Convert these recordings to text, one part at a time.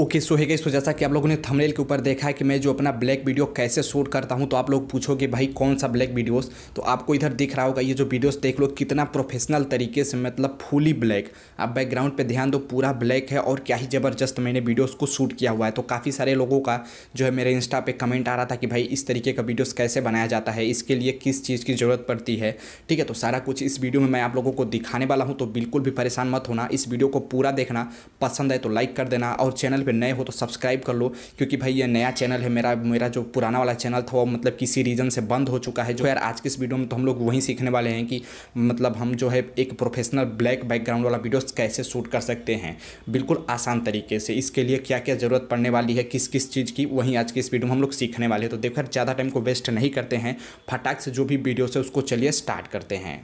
okay so है सो तो जैसा कि आप लोगों ने थंबनेल के ऊपर देखा है कि मैं जो अपना ब्लैक वीडियो कैसे शूट करता हूं तो आप लोग पूछोगे भाई कौन सा ब्लैक वीडियोस तो आपको इधर दिख रहा होगा ये जो वीडियोस देख लो कितना प्रोफेशनल तरीके से मतलब फुली ब्लैक आप बैकग्राउंड पे ध्यान दो पूरा ब्लैक है और क्या ही ज़बरदस्त मैंने वीडियोज़ को शूट किया हुआ है तो काफ़ी सारे लोगों का जो है मेरे इंस्टा पर कमेंट आ रहा था कि भाई इस तरीके का वीडियोज़ कैसे बनाया जाता है इसके लिए किस चीज़ की ज़रूरत पड़ती है ठीक है तो सारा कुछ इस वीडियो में मैं आप लोगों को दिखाने वाला हूँ तो बिल्कुल भी परेशान मत होना इस वीडियो को पूरा देखना पसंद है तो लाइक कर देना और चैनल पर नए हो तो सब्सक्राइब कर लो क्योंकि भाई ये नया चैनल है मेरा मेरा जो पुराना वाला चैनल था वो मतलब किसी रीज़न से बंद हो चुका है जो यार आज के इस वीडियो में तो हम लोग वहीं सीखने वाले हैं कि मतलब हम जो है एक प्रोफेशनल ब्लैक बैकग्राउंड वाला वीडियोस कैसे शूट कर सकते हैं बिल्कुल आसान तरीके से इसके लिए क्या क्या ज़रूरत पड़ने वाली है किस किस चीज़ की वहीं आज की इस वीडियो में हम लोग सीखने वाले हैं तो देखो ज़्यादा टाइम को वेस्ट नहीं करते हैं फटाक से जो भी वीडियोस है उसको चलिए स्टार्ट करते हैं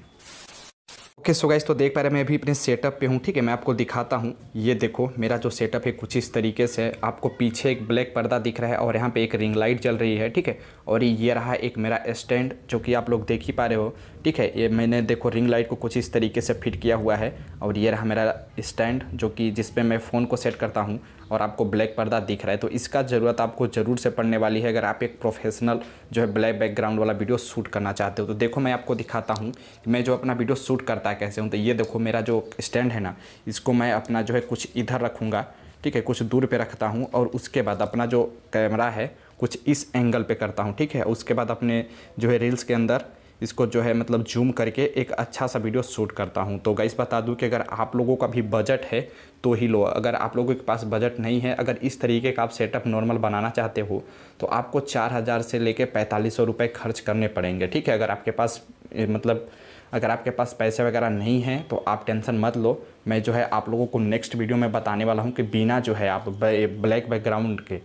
ओके सो गाइस तो देख पा रहे मैं अभी अपने सेटअप पे हूँ ठीक है मैं आपको दिखाता हूँ ये देखो मेरा जो सेटअप है कुछ इस तरीके से आपको पीछे एक ब्लैक पर्दा दिख रहा है और यहाँ पे एक रिंग लाइट जल रही है ठीक है और ये रहा एक मेरा स्टैंड जो कि आप लोग देख ही पा रहे हो ठीक है ये मैंने देखो रिंग लाइट को कुछ इस तरीके से फिट किया हुआ है और ये रहा मेरा स्टैंड जो कि जिसपे मैं फ़ोन को सेट करता हूँ और आपको ब्लैक पर्दा दिख रहा है तो इसका ज़रूरत आपको ज़रूर से पड़ने वाली है अगर आप एक प्रोफेशनल जो है ब्लैक बैकग्राउंड वाला वीडियो शूट करना चाहते हो तो देखो मैं आपको दिखाता हूँ मैं जो अपना वीडियो शूट करता कैसे हूँ तो ये देखो मेरा जो स्टैंड है ना इसको मैं अपना जो है कुछ इधर रखूँगा ठीक है कुछ दूर पे रखता हूँ और उसके बाद अपना जो कैमरा है कुछ इस एंगल पे करता हूँ ठीक है उसके बाद अपने जो है रील्स के अंदर इसको जो है मतलब जूम करके एक अच्छा सा वीडियो शूट करता हूँ तो गाइस बता दूँ कि अगर आप लोगों का भी बजट है तो ही लो अगर आप लोगों के पास बजट नहीं है अगर इस तरीके का आप सेटअप नॉर्मल बनाना चाहते हो तो आपको चार हज़ार से लेकर पैंतालीस सौ रुपये खर्च करने पड़ेंगे ठीक है अगर आपके पास मतलब अगर आपके पास पैसे वगैरह नहीं हैं तो आप टेंशन मत लो मैं जो है आप लोगों को नेक्स्ट वीडियो में बताने वाला हूँ कि बिना जो है आप ब्लैक बैकग्राउंड के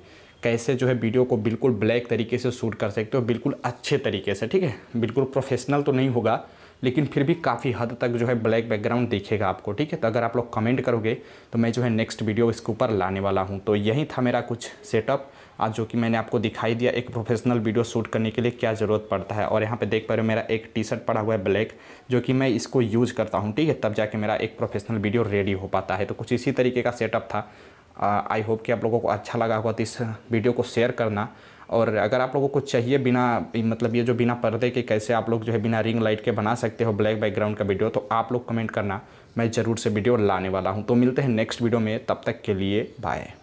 कैसे जो है वीडियो को बिल्कुल ब्लैक तरीके से शूट कर सकते हो बिल्कुल अच्छे तरीके से ठीक है बिल्कुल प्रोफेशनल तो नहीं होगा लेकिन फिर भी काफ़ी हद तक जो है ब्लैक बैकग्राउंड देखेगा आपको ठीक है तो अगर आप लोग कमेंट करोगे तो मैं जो है नेक्स्ट वीडियो इसके ऊपर लाने वाला हूँ तो यही था मेरा कुछ सेटअप आज जो कि मैंने आपको दिखाई दिया एक प्रोफेशनल वीडियो शूट करने के लिए क्या ज़रूरत पड़ता है और यहाँ पे देख पा रहे हो मेरा एक टी शर्ट पड़ा हुआ है ब्लैक जो कि मैं इसको यूज़ करता हूँ ठीक है तब जाके मेरा एक प्रोफेशनल वीडियो रेडी हो पाता है तो कुछ इसी तरीके का सेटअप था आई होप कि आप लोगों को अच्छा लगा होगा तो इस वीडियो को शेयर करना और अगर आप लोगों को चाहिए बिना मतलब ये जो बिना पर्दे के कैसे आप लोग जो है बिना रिंग लाइट के बना सकते हो ब्लैक बैकग्राउंड का वीडियो तो आप लोग कमेंट करना मैं ज़रूर से वीडियो लाने वाला हूँ तो मिलते हैं नेक्स्ट वीडियो में तब तक के लिए बाय